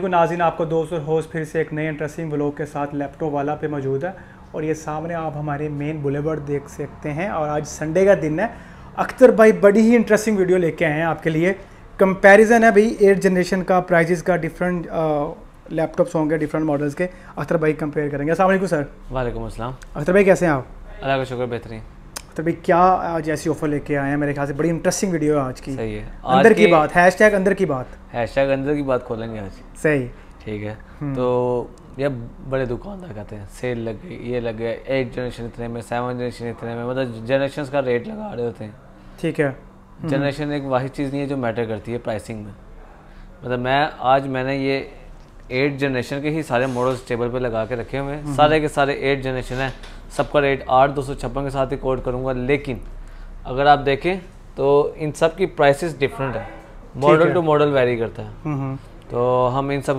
को नाजिन आपको दोस्त और होस्ट फिर से एक नए इंटरेस्टिंग ब्लॉग के साथ लैपटॉप वाला पे मौजूद है और ये सामने आप हमारे मेन बुलेबर्ड देख सकते हैं और आज संडे का दिन है अख्तर भाई बड़ी ही इंटरेस्टिंग वीडियो लेके आए हैं आपके लिए कंपैरिजन है भाई एट जनरेशन का प्राइजेस का डिफरेंट लैपटॉप्स होंगे डिफरेंट मॉडल्स के अख्तर भाई कंपेयर करेंगे असल सर वाईक असलम अख्तर भाई कैसे हैं आप अल्लाह का शुक्र बेहतरीन तो भाई क्या आज ऐसी ऑफर लेके आए हैं मेरे ख्याल से बड़ी इंटरेस्टिंग वीडियो है आज की सही है अंदर की बात हैश अंदर की बात हैश अंदर की बात खोलेंगे आज सही ठीक है हम्म। तो ये बड़े दुकानदार कहते हैं सेल लग गई ये लग गया एट जनरेशन इतने में सेवन जनरेशन इतने में मतलब जनरेशन का रेट लगा रहे होते हैं ठीक है जनरेशन हम्म। एक वाहि चीज़ नहीं है जो मैटर करती है प्राइसिंग में मतलब मैं आज मैंने ये एट जनरेशन के ही सारे मॉडल्स टेबल पे लगा के रखे हुए हैं हम्म। सारे के सारे एट जनरेशन है सबका रेट आठ दो सौ छप्पन के साथ ही कोड करूँगा लेकिन अगर आप देखें तो इन सब की प्राइसेस डिफरेंट है मॉडल टू मॉडल वेरी करता है हम्म, हम्म। तो हम इन सब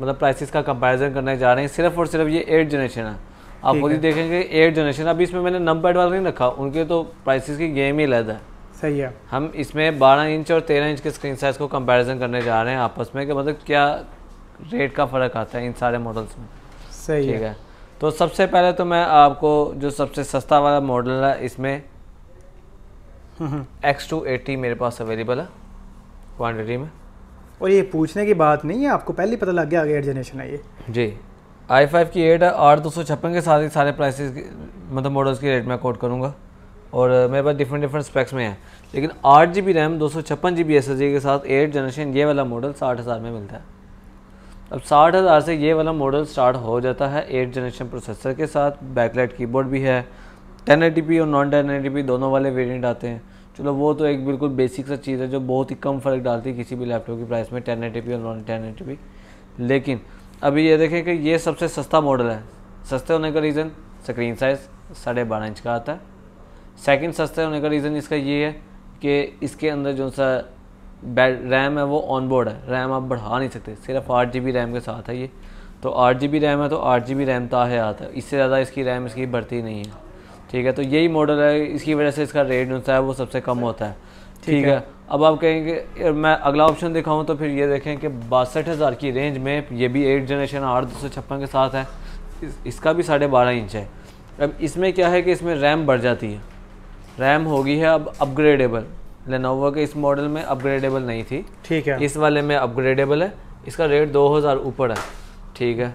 मतलब प्राइसेस का कंपैरिजन करने जा रहे हैं सिर्फ और सिर्फ ये एट जनरेशन है आप खुद ही देखेंगे एट जनरेशन अभी इसमें मैंने नम पैड वाला नहीं रखा उनके तो प्राइसेस की गेम ही अलग है सही है हम इसमें बारह इंच और तेरह इंच के स्क्रीन साइज को कंपैरिजन करने जा रहे हैं आपस में कि मतलब क्या रेट का फ़र्क आता है इन सारे मॉडल्स में सही है तो सबसे पहले तो मैं आपको जो सबसे सस्ता वाला मॉडल है इसमें एक्स टू एटी मेरे पास अवेलेबल है क्वान्टिटी में और ये पूछने की बात नहीं है आपको पहले पता लग गया आगे एट जनरेशन है ये जी आई फाइव की एट है आठ दो सौ छप्पन के साथ ही सारे प्राइसेस मतलब मॉडल्स की रेट मैं कोट करूँगा और मेरे पास डिफरेंट डिफरेंट स्पेक्स में है लेकिन आठ जी बी रैम दो सौ छप्पन जी बी एस एस जी के साथ एट जनरेशन ये वाला मॉडल साठ हज़ार में मिलता है अब साठ हज़ार से ये वाला मॉडल स्टार्ट हो जाता है एट जनरेशन प्रोसेसर के साथ बैकलाइट कीबोर्ड भी है टेन और नॉन टेन दोनों वाले वेरियंट आते हैं चलो वो तो एक बिल्कुल बेसिक सा चीज़ है जो बहुत ही कम फ़र्क डालती है किसी भी लैपटॉप की प्राइस में टेन और नॉन टेन लेकिन अभी ये देखें कि ये सबसे सस्ता मॉडल है सस्ते होने का रीज़न स्क्रीन साइज़ साढ़े बारह इंच का आता है सेकंड सस्ते होने का रीज़न इसका ये है कि इसके अंदर जो सा रैम है वो ऑन बोर्ड है रैम आप बढ़ा नहीं सकते सिर्फ आठ जी बी रैम के साथ है ये तो आठ जी बी रैम है तो आठ जी बी रैम ता है आता है इससे ज़्यादा इसकी रैम इसकी बढ़ती नहीं है ठीक है तो यही मॉडल है इसकी वजह से इसका रेट होता है वो सबसे कम होता है ठीक है अब आप कहेंगे मैं अगला ऑप्शन दिखाऊं तो फिर ये देखें कि बासठ हज़ार की रेंज में ये भी एट जनरेशन आठ दो सौ छप्पन के साथ है इस, इसका भी साढ़े बारह इंच है अब इसमें क्या है कि इसमें रैम बढ़ जाती है रैम होगी है अब अपग्रेडेबल लेनोवो के इस मॉडल में अपग्रेडेबल नहीं थी ठीक है इस वाले में अपग्रेडेबल है इसका रेट 2000 ऊपर है ठीक है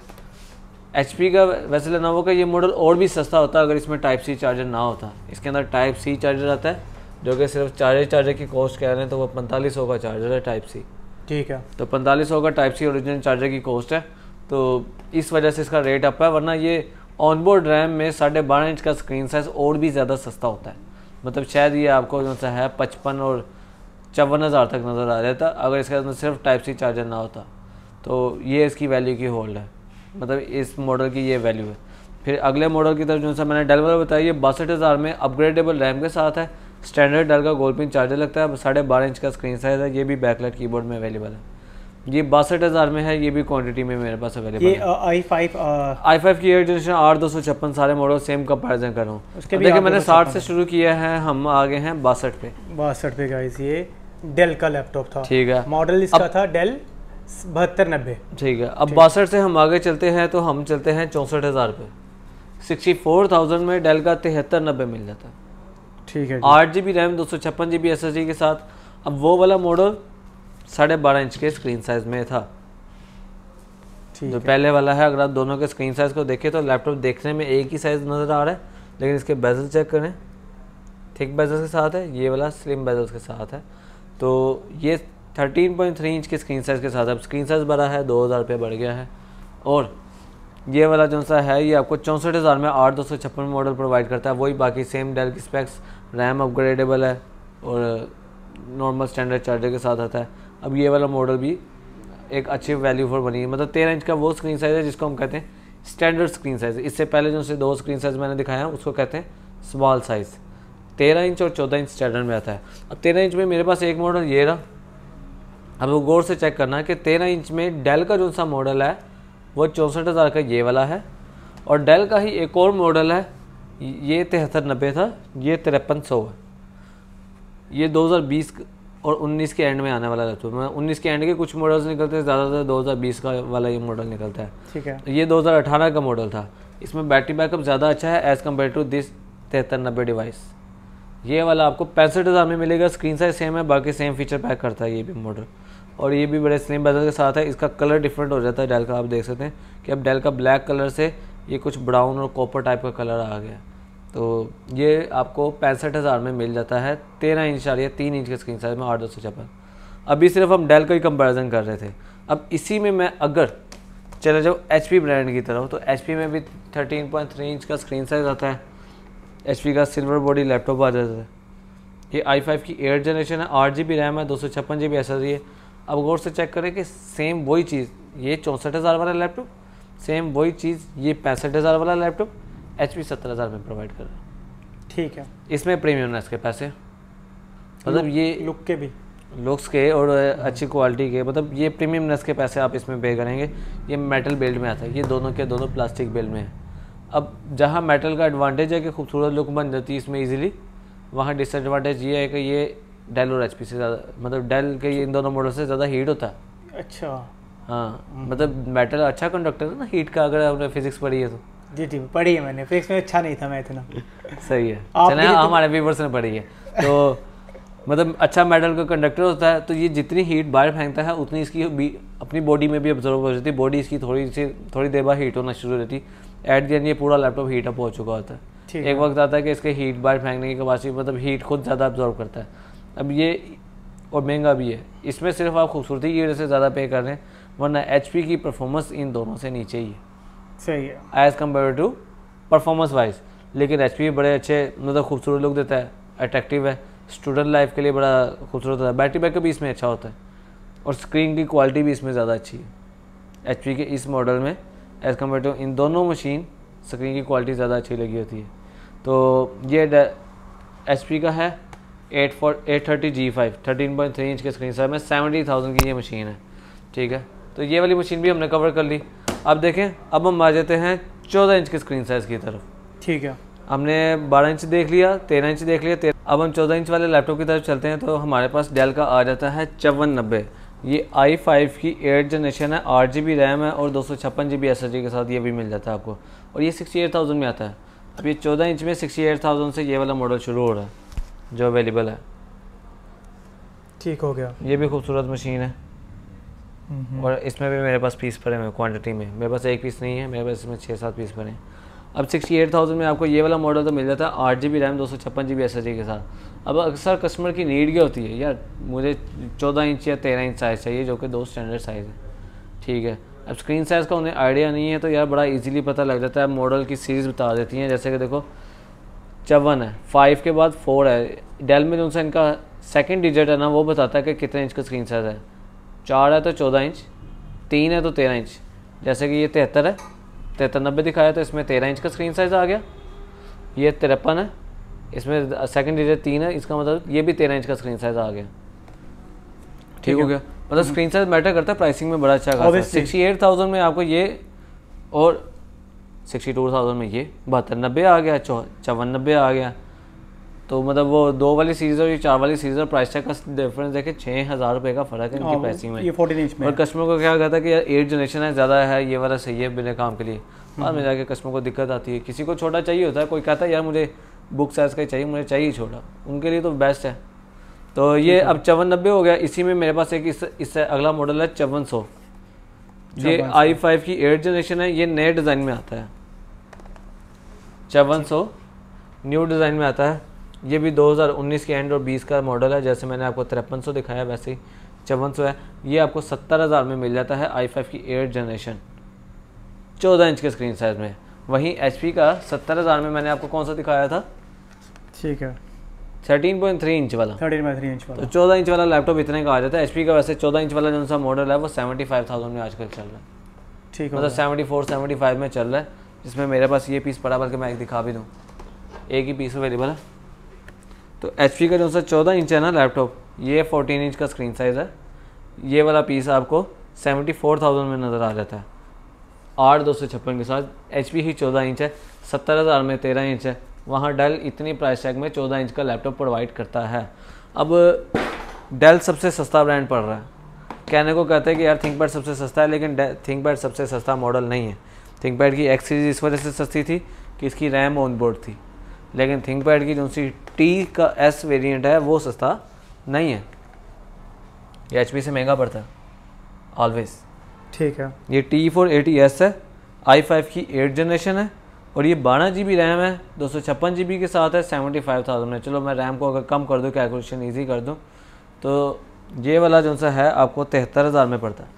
एच का वैसे लेनोवो का ये मॉडल और भी सस्ता होता अगर इसमें टाइप सी चार्जर ना होता इसके अंदर टाइप सी चार्जर आता है जो कि सिर्फ चार्जर चार्जर की कॉस्ट कह रहे हैं तो वो पैंतालीस का चार्जर है टाइप सी ठीक है तो पैंतालीस का टाइप सी ओरिजिनल चार्जर की कॉस्ट है तो इस वजह से इसका रेट अप है वरना ये ऑनबोर्ड रैम में साढ़े बारह इंच का स्क्रीन साइज और भी ज़्यादा सस्ता होता है मतलब शायद ये आपको जो सा है पचपन और चौवन हज़ार तक नज़र आ रहा था तो अगर इसके अंदर सिर्फ टाइप सी चार्जर ना होता तो ये इसकी वैल्यू की होल्ड है मतलब इस मॉडल की ये वैल्यू है फिर अगले मॉडल की तरफ जो सा मैंने डेल वाला बताया ये बासठ हज़ार में अपग्रेडेबल रैम के साथ है स्टैंडर्ड डेल का गोल पिन चार्जर लगता है साढ़े बारह इंच का स्क्रीन साइज है ये भी बैकलाइट कीबोर्ड में अवेलेबल है ये बासठ हज़ार में है ये भी क्वांटिटी में मेरे पास अवेलेबल ये आई फाइव आई फाइव की एयर जनरेशन आठ दो सौ छप्पन सारे मॉडल सेम कंपेरिजन कर रहा हूँ देखिए मैंने साठ से शुरू किया है हम आगे हैं बासठ पे बासठ पे गाइस ये डेल का लैपटॉप था ठीक है मॉडल इसका था डेल बहत्तर नब्बे ठीक है अब बासठ से हम आगे चलते हैं तो हम चलते हैं चौंसठ हज़ार पे सिक्सटी फोर थाउजेंड में डेल का तिहत्तर नब्बे मिल जाता है ठीक है आठ जी बी रैम दो सौ छप्पन जी बी एस एस जी के साथ अब वो वाला मॉडल साढ़े बारह इंच के स्क्रीन साइज में था जो पहले वाला है अगर आप दोनों के स्क्रीन साइज को देखें तो लैपटॉप देखने में एक ही साइज नज़र आ रहा है लेकिन इसके बेजल चेक करें थिक बेजल्स के साथ है ये वाला स्लिम बेजल्स के साथ है तो ये 13.3 इंच के स्क्रीन साइज़ के साथ अब स्क्रीन साइज़ बड़ा है दो हज़ार रुपये बढ़ गया है और ये वाला जो सा है ये आपको चौंसठ हज़ार में आठ दो सौ छप्पन मॉडल प्रोवाइड करता है वही बाकी same Dell specs RAM upgradeable है और नॉर्मल स्टैंडर्ड चार्जर के साथ आता है अब ये वाला मॉडल भी एक अच्छी वैल्यू फॉर बनी है मतलब तेरह इंच का वो स्क्रीन साइज़ है जिसको हम कहते हैं स्टैंडर्ड स्क्रीन साइज़ इससे पहले जो से दो स्क्रीन साइज़ मैंने दिखाया उसको कहते हैं स्मॉल साइज़ तेरह इंच और चौदह इंच स्टैंडर्ड में आता है अब तेरह इंच में मेरे पास एक मॉडल ये रहा अब वो गौर से चेक करना कि तेरह इंच में डेल का जो सा मॉडल है वो चौंसठ हज़ार का ये वाला है और डेल का ही एक और मॉडल है ये तिहत्तर नब्बे था ये तिरपन सौ है ये दो हज़ार बीस और 19 के एंड में आने वाला लैपटॉप मैं 19 के एंड के कुछ मॉडल्स निकलते हैं ज़्यादातर 2020 का वाला ये मॉडल निकलता है ठीक है ये 2018 का मॉडल था इसमें बैटरी बैकअप ज़्यादा अच्छा है एज़ कम्पेयर टू दिस तिहत्तर नब्बे डिवाइस ये वाला आपको पैंसठ हज़ार में मिलेगा स्क्रीन साइज सेम है बाकी सेम फीचर पैक करता है ये भी मॉडल और ये भी बड़े स्लिम बेजल के साथ है इसका कलर डिफरेंट हो जाता है डेल का आप देख सकते हैं कि अब डेल का ब्लैक कलर से ये कुछ ब्राउन और कॉपर टाइप का कलर आ गया तो ये आपको पैंसठ हज़ार में मिल जाता है तेरह इंच या तीन इंच के स्क्रीन साइज में आठ दो सौ छप्पन अभी सिर्फ हम डेल का ही कंपेरिजन कर रहे थे अब इसी में मैं अगर चले जाओ एच पी ब्रांड की तरफ तो एच पी में भी थर्टीन पॉइंट थ्री इंच का स्क्रीन साइज आता है एच पी का सिल्वर बॉडी लैपटॉप आ जाता है ये आई फाइव की एट जनरेशन है आठ जी बी रैम है दो सौ छप्पन जी बी एस एस है अब गौर से चेक करें कि सेम वही चीज़ ये चौंसठ हज़ार वाला लैपटॉप सेम वही चीज़ ये पैंसठ हज़ार वाला लैपटॉप एच पी सत्तर हज़ार में प्रोवाइड कर रहा है ठीक है इसमें प्रीमियमनेस इसके पैसे मतलब ये लुक के भी लुक्स के और हम्म। अच्छी क्वालिटी के मतलब ये प्रीमियम नस के पैसे आप इसमें पे करेंगे ये मेटल बेल्ट में आता है ये दोनों के दोनों प्लास्टिक बेल्ट में है अब जहाँ मेटल का एडवांटेज है कि खूबसूरत लुक बन जाती है इसमें ईजिली वहाँ डिसएडवांटेज ये है कि ये डेल और एच से ज़्यादा मतलब डेल के इन दोनों मॉडल से ज़्यादा हीट होता है अच्छा हाँ हम्म। मतलब मेटल अच्छा कंडक्टर है ना हीट का अगर आपने फिजिक्स पढ़ी है तो जी जी पढ़ी है मैंने फिजिक्स में अच्छा नहीं था मैं इतना सही है चले तो- हमारे व्यूवर्स ने पढ़ी है तो मतलब अच्छा मेडल का कंडक्टर होता है तो ये जितनी हीट बाहर फेंकता है उतनी इसकी भी अपनी बॉडी में भी ऑब्जर्व हो जाती है बॉडी इसकी थोड़ी सी थोड़ी देर बाद हीट होना शुरू हो जाती है एट दी एंड ये पूरा लैपटॉप हीट अप हो चुका होता है एक वक्त आता है कि इसके हीट बाहर फेंकने की कैपेसिटी मतलब हीट खुद ज़्यादा ऑब्जॉर्व करता है अब ये और महंगा भी है इसमें सिर्फ आप खूबसूरती की वजह से ज़्यादा पे कर रहे हैं वरना एच की परफॉर्मेंस इन दोनों से नीचे ही है सही है as compare to performance wise लेकिन एच बड़े अच्छे मतलब खूबसूरत लुक देता है अट्रैक्टिव है स्टूडेंट लाइफ के लिए बड़ा खूबसूरत होता है बैटरी बैकअप भी इसमें अच्छा होता है और स्क्रीन की क्वालिटी भी इसमें ज़्यादा अच्छी है एच के इस मॉडल में एज़ कम्पेयर टू इन दोनों मशीन स्क्रीन की क्वालिटी ज़्यादा अच्छी लगी होती है तो ये एच का है eight four eight thirty G five thirteen point three inch के स्क्रीन साइज में सेवेंटी थाउजेंड की ये मशीन है ठीक है तो ये वाली मशीन भी हमने कवर कर ली अब देखें अब हम आ जाते हैं चौदह इंच के स्क्रीन साइज की तरफ ठीक है हमने बारह इंच देख लिया तेरह इंच देख लिया अब हम चौदह इंच वाले लैपटॉप की तरफ चलते हैं तो हमारे पास डेल का आ जाता है चौवन नब्बे ये आई फाइव की एट जनरेशन है आठ जी बी रैम है और दो सौ छप्पन जी बी एस एस जी के साथ ये भी मिल जाता है आपको और ये सिक्सटी एट थाउजेंड में आता है अब ये चौदह इंच में सिक्सटी एट थाउजेंड से ये वाला मॉडल शुरू हो रहा है जो अवेलेबल है ठीक हो गया ये भी खूबसूरत मशीन है हम्म। और इसमें भी मेरे पास पीस पड़े हुए क्वांटिटी में मेरे पास एक पीस नहीं है मेरे पास इसमें छः सात पीस पड़े हैं अब सिक्सटी एट थाउजेंड में आपको ये वाला मॉडल तो मिल जाता है आठ जी बी रैम दो सौ छप्पन G B S S D के साथ अब अक्सर कस्टमर की नीड क्या होती है यार मुझे चौदह इंच या तेरह इंच साइज़ चाहिए जो कि दो स्टैंडर्ड साइज़ है ठीक है अब स्क्रीन साइज़ का उन्हें आइडिया नहीं है तो यार बड़ा ईजिली पता लग जाता है मॉडल की सीरीज़ बता देती हैं जैसे कि देखो चवन है फाइव के बाद फोर है डेल में जो इनका सेकेंड डिजिट है ना वो बताता है कि कितने इंच का स्क्रीन साइज़ है चार है तो चौदह इंच तीन है तो तेरह इंच जैसे कि ये तिहत्तर है तिहत्तर नब्बे दिखाया तो इसमें तेरह इंच का स्क्रीन साइज़ आ गया ये तिरपन है इसमें सेकंड डिजिट तीन है इसका मतलब ये भी तेरह इंच का स्क्रीन साइज़ आ गया ठीक हो गया मतलब स्क्रीन साइज मैटर करता है प्राइसिंग में बड़ा अच्छा खासा सिक्सटी एट थाउजेंड में आपको ये और सिक्सटी टू थाउजेंड में ये बहत्तर नब्बे आ गया चौवन नब्बे आ गया तो मतलब वो दो वाली सीजर और चार वाली सीजर प्राइस टैग का डिफरेंस देखे छः हज़ार रुपये का फ़र्क है इनकी प्राइसिंग हाँ, में ये फोर्टीन इंच में और कस्टमर को क्या कहता है कि यार एट जनरेशन है ज़्यादा है ये वाला सही है बिना काम के लिए हम्म। बाद में जाके कस्टमर को दिक्कत आती है किसी को छोटा चाहिए होता है कोई कहता है यार मुझे बुक साइज़ का चाहिए मुझे चाहिए छोटा उनके लिए तो बेस्ट है तो ये अब चौवन नब्बे हो गया इसी में मेरे पास एक इससे अगला मॉडल है चौवन सौ ये आई फाइव की एट जनरेशन है ये नए डिज़ाइन में आता है चौवन सौ न्यू डिज़ाइन में आता है ये भी 2019 के एंड और 20 का मॉडल है जैसे मैंने आपको तिरपन दिखाया वैसे चौवन है ये आपको सत्तर हज़ार में मिल जाता है आई फाइव की एट जनरेशन चौदह इंच के स्क्रीन साइज में वहीं एच का सत्तर हज़ार में मैंने आपको कौन सा दिखाया था ठीक है थर्टीन पॉइंट थ्री इंच वाला थर्टीन पॉइंट थ्री इंच वाला तो चौदह इंच वाला लैपटॉप इतने का आ जाता है एच का वैसे चौदह इंच वाला जो सा मॉडल है वो सेवेंटी फाइव थाउजेंड में आजकल चल रहा है ठीक है मतलब सेवेंटी फोर सेवेंटी फाइव में चल रहा है जिसमें मेरे पास ये पीस पड़ा बल्कि मैं एक दिखा भी दूँ एक ही पीस अवेलेबल है तो एच का जो सा चौदह इंच है ना लैपटॉप ये फोर्टीन इंच का स्क्रीन साइज़ है ये वाला पीस आपको सेवेंटी फोर थाउजेंड में नज़र आ जाता है आठ दो सौ छप्पन के साथ एच ही चौदह इंच है सत्तर हज़ार में तेरह इंच है वहाँ डेल इतनी प्राइस टैग में चौदह इंच का लैपटॉप प्रोवाइड करता है अब डेल सबसे सस्ता ब्रांड पड़ रहा है कहने को कहते हैं कि यार थिंक पैड सबसे सस्ता है लेकिन थिंक पैड सबसे सस्ता मॉडल नहीं है थिंक पैड की एक्स सीरीज इस वजह से सस्ती थी कि इसकी रैम ऑन बोर्ड थी लेकिन थिंक पैड की जो सी टी का एस वेरिएंट है वो सस्ता नहीं है ये एच से महंगा पड़ता है ऑलवेज ठीक है ये टी फोर एटी एस है आई फाइव की एट जनरेशन है और ये बारह जी बी रैम है दो सौ छप्पन जी बी के साथ है सेवेंटी फाइव थाउजेंड में चलो मैं रैम को अगर कम कर दूँ कैलकुलेशन ईजी कर दूँ तो ये वाला जो सा है आपको तिहत्तर हज़ार में पड़ता है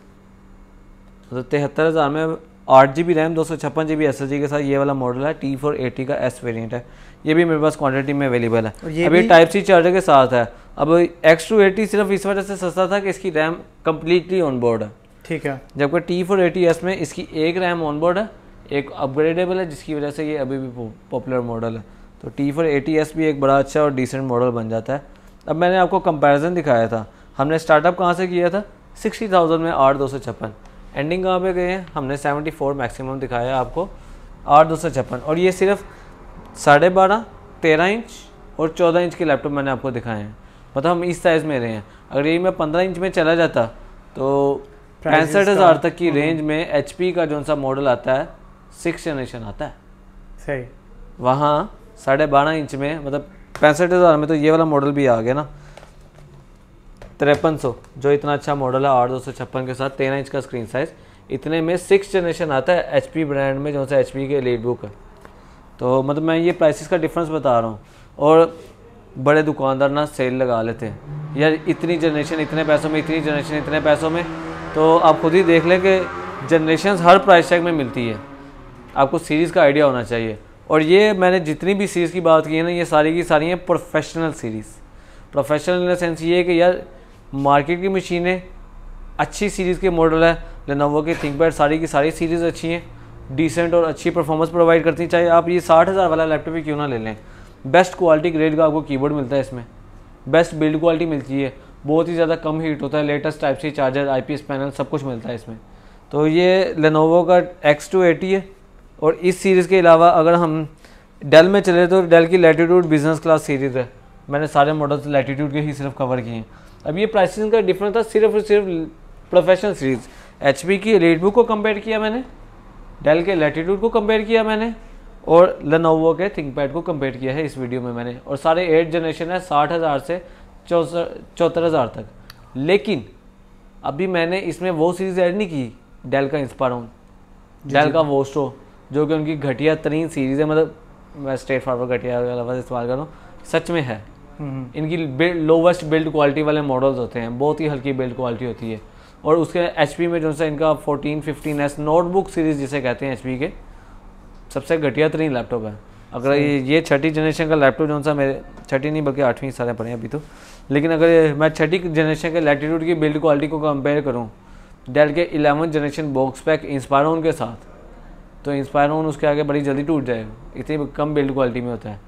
तो तिहत्तर हज़ार में आठ जी बी रैम दो सौ छप्पन जी बी एस एस जी के साथ ये वाला मॉडल है टी फोर एटी का एस वेरियंट है ये भी मेरे पास क्वांटिटी में अवेलेबल है और ये टाइप सी चार्जर के साथ है अब एक्स टू एटी सिर्फ इस वजह से सस्ता था कि इसकी रैम कम्प्लीटली ऑन बोर्ड है ठीक है जबकि टी फोर एटी एस में इसकी एक रैम ऑन बोर्ड है एक अपग्रेडेबल है जिसकी वजह से ये अभी भी पॉपुलर मॉडल है तो टी फोर एटी एस भी एक बड़ा अच्छा और डिसेंट मॉडल बन जाता है अब मैंने आपको कंपेरिजन दिखाया था हमने स्टार्टअप कहाँ से किया था सिक्सटी थाउजेंड में आठ दो सौ छप्पन एंडिंग कहाँ पे गए हैं हमने सेवेंटी फोर मैक्सिमम दिखाया आपको आठ दो सौ छप्पन और ये सिर्फ साढ़े बारह तेरह इंच और चौदह इंच के लैपटॉप मैंने आपको दिखाए हैं मतलब हम इस साइज़ में रहे हैं अगर यही मैं पंद्रह इंच में चला जाता तो पैंसठ हज़ार तक की रेंज हम्म। में एच का जो सा मॉडल आता है सिक्स जनरेशन आता है सही वहाँ साढ़े बारह इंच में मतलब पैंसठ हज़ार में तो ये वाला मॉडल भी आ गया ना तिरपन सौ जो इतना अच्छा मॉडल है आठ दो सौ छप्पन के साथ तेरह इंच का स्क्रीन साइज़ इतने में सिक्स जनरेशन आता है एच ब्रांड में जो सा एच के लेट बुक है तो मतलब मैं ये प्राइसेस का डिफरेंस बता रहा हूँ और बड़े दुकानदार ना सेल लगा लेते हैं यार इतनी जनरेशन इतने पैसों में इतनी जनरेशन इतने पैसों में तो आप खुद ही देख लें कि जनरेशन हर प्राइस टैग में मिलती है आपको सीरीज़ का आइडिया होना चाहिए और ये मैंने जितनी भी सीरीज़ की बात की है ना ये सारी की सारी हैं professional series professional in sense ये है कि यार मार्केट की मशीनें अच्छी सीरीज़ के मॉडल है लेनोवो की थिंक सारी की सारी सीरीज़ अच्छी हैं डिसेंट और अच्छी परफॉर्मेंस प्रोवाइड करती है चाहे आप ये साठ हज़ार वाला लैपटॉप ही क्यों ना ले लें बेस्ट क्वालिटी ग्रेड का आपको कीबोर्ड मिलता है इसमें बेस्ट बिल्ड क्वालिटी मिलती है बहुत ही ज़्यादा कम हीट होता है लेटेस्ट टाइप से चार्जर आई पैनल सब कुछ मिलता है इसमें तो ये लेनोवो का एक्स टू एटी है और इस सीरीज़ के अलावा अगर हम डेल में चले तो डेल की लेटीट्यूड बिजनेस क्लास सीरीज़ है मैंने सारे मॉडल्स लेटीट्यूड के ही सिर्फ कवर किए हैं अब ये प्राइसिंग का डिफरेंस था सिर्फ और सिर्फ प्रोफेशनल सीरीज़ एच की रेडबुक को कंपेयर किया मैंने डेल के लेटीट्यूड को कंपेयर किया मैंने और लनोवो के थिंकपैड को कंपेयर किया है इस वीडियो में मैंने और सारे एट जनरेशन है साठ हज़ार से चौहत्तर हज़ार तक लेकिन अभी मैंने इसमें वो सीरीज़ ऐड नहीं की डेल का इंस्पारोन डेल का वोस्टो जो कि उनकी घटिया तरीन सीरीज़ है मतलब मैं स्ट्रेट फॉरवर्ड घटिया लफ्ज़ इस्तेमाल कर रहा हूँ सच में है हम्म, हम्म। इनकी लोवेस्ट बिल्ड क्वालिटी वाले मॉडल्स होते हैं बहुत ही हल्की बिल्ड क्वालिटी होती है और उसके एच में जो सा इनका fourteen fifteen S notebook series जिसे कहते हैं एच के सबसे घटिया तरीन तो लैपटॉप है अगर ये ये छठी जनरेशन का लैपटॉप जो सा मेरे छठी नहीं बल्कि आठवीं पड़े हैं अभी तो लेकिन अगर मैं छठी जनरेशन के लैटीट्यूड की बिल्ड क्वालिटी को कंपेयर करूँ डेल के eleven generation box pack Inspiron के साथ तो इंस्पायरोन उसके आगे बड़ी जल्दी टूट जाए इतनी कम बिल्ड क्वालिटी में होता है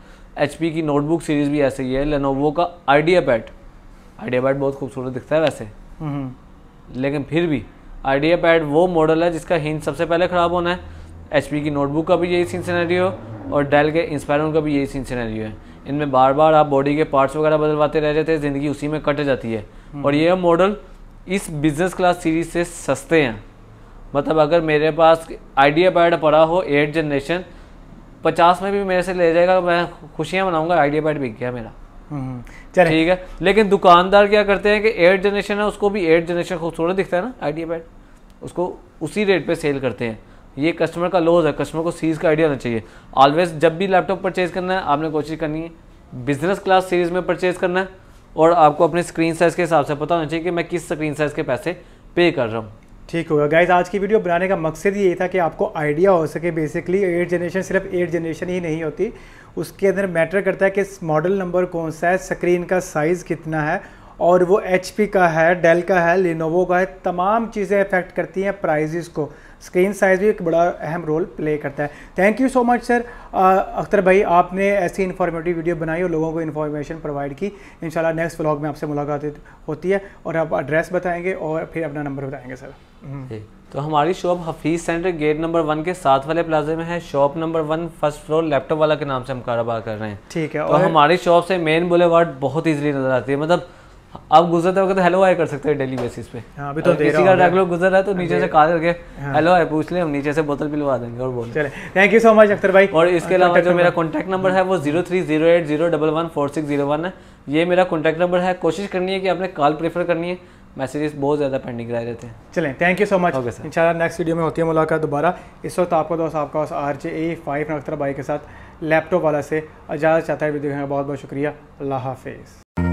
एच की नोटबुक सीरीज़ भी ऐसे ही है लेनोवो का आइडिया पैड आइडिया पैड बहुत खूबसूरत दिखता है वैसे हम्म। लेकिन फिर भी आइडिया पैड वो मॉडल है जिसका हिंद सबसे पहले ख़राब होना है एच की नोटबुक का भी यही सीन हो और डेल के इंस्पायर का भी यही सीन सीनरी है इनमें बार बार आप बॉडी के पार्ट्स वगैरह बदलवाते रह जाते हैं ज़िंदगी उसी में कट जाती है हम्म। और ये मॉडल इस बिज़नेस क्लास सीरीज से सस्ते हैं मतलब अगर मेरे पास आइडिया पैड पड़ा हो एट जनरेशन पचास में भी मेरे से ले जाएगा मैं खुशियाँ मनाऊँगा आइडिया पैड बिक गया मेरा हम्म। ठीक है लेकिन दुकानदार क्या करते हैं कि एट जनरेशन है उसको भी एट जनरेशन खूबसूरत दिखता है ना आइडिया पैड उसको उसी रेट पे सेल करते हैं ये कस्टमर का लॉज है कस्टमर को सीरीज़ का आइडिया होना चाहिए ऑलवेज जब भी लैपटॉप परचेज करना है आपने कोशिश करनी है बिजनेस क्लास सीरीज़ में परचेज करना है और आपको अपने स्क्रीन साइज़ के हिसाब से पता होना चाहिए कि मैं किस स्क्रीन साइज़ के पैसे पे कर रहा हूँ ठीक होगा गाइज आज की वीडियो बनाने का मकसद ये था कि आपको आइडिया हो सके बेसिकली एट जनरेशन सिर्फ एट जनरेशन ही नहीं होती उसके अंदर मैटर करता है कि मॉडल नंबर कौन सा है स्क्रीन का साइज़ कितना है और वो एच का है डेल का है लिनोवो का है तमाम चीज़ें अफेक्ट करती हैं प्राइजिस को स्क्रीन साइज़ भी एक बड़ा अहम रोल प्ले करता है thank you so much sir Akhtar भाई आपने ऐसी इन्फॉर्मेटिव वीडियो बनाई और लोगों को इन्फॉर्मेशन प्रोवाइड की इन नेक्स्ट व्लॉग में आपसे मुलाकात होती है और आप एड्रेस बताएंगे और फिर अपना नंबर बताएंगे सर हम्म। तो हमारी shop Hafeez centre gate number one के साथ वाले प्लाजे में है shop number one first floor laptop वाला के नाम से हम कारोबार कर रहे हैं ठीक है तो और हमारी शॉप से मेन बुलेवार्ड बहुत ईजिली नजर आती है मतलब आप गुजरते वक्त हेलो तो आई कर सकते हैं डेली बेसिस पे हाँ, अभी तो किसी का डाक गुजर रहा है तो नीचे से कहा करके हेलो आई पूछ ले हम नीचे से बोतल पिलवा देंगे और बोल चले thank you so much Akhtar भाई और इसके अलावा जो मेरा कॉन्टैक्ट नंबर है वो zero three zero eight zero double one four six zero one है ये मेरा कॉन्टैक्ट नंबर है कोशिश करनी है कि आपने कॉल प्रेफर करनी है मैसेजेस बहुत ज़्यादा पेंडिंग रह रहे थे चले thank you so much okay sir इंशाल्लाह नेक्स्ट वीडियो में होती है मुलाकात दोबारा इस वक्त आपका दोस्त आपका उस R J A five Akhtar भाई के साथ लैपटॉप वाला से इजाज़त चाहता है वीडियो बहुत बहुत शुक्रिया अल्लाह हाफिज़